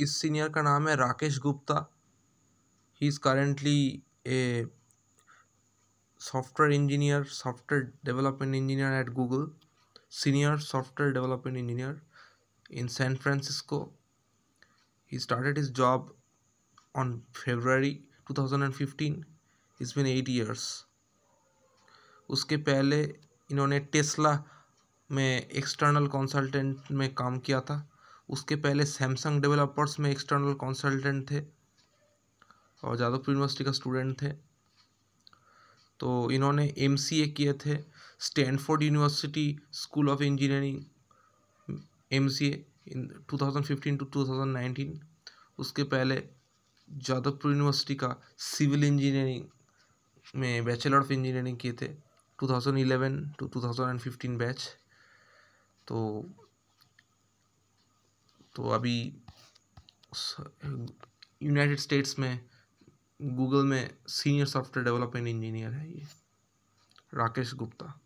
इस सीनियर का नाम है Rakesh Gupta he is currently a software engineer software development engineer at Google senior software development engineer in San Francisco. He started his job on February 2015. It's been eight years उसके पहले इन्होंने Tesla में external consultant में काम किया था उसके पहले सैमसंग डेवलपर्स में एक्सटर्नल कंसल्टेंट थे और जादवपुर यूनिवर्सिटी का स्टूडेंट थे तो इन्होंने एम किए थे Stanford University School of Engineering M C in 2015 to 2019 उसके पहले जादवपुर यूनिवर्सिटी का सिविल इंजीनियरिंग में बैचलर ऑफ इंजीनियरिंग किए थे 2011 टू 2015 बैच तो तो अभी यूनाइटेड स्टेट्स में गूगल में सीनियर सॉफ्टवेयर डेवलपमेंट इंजीनियर है ये राकेश गुप्ता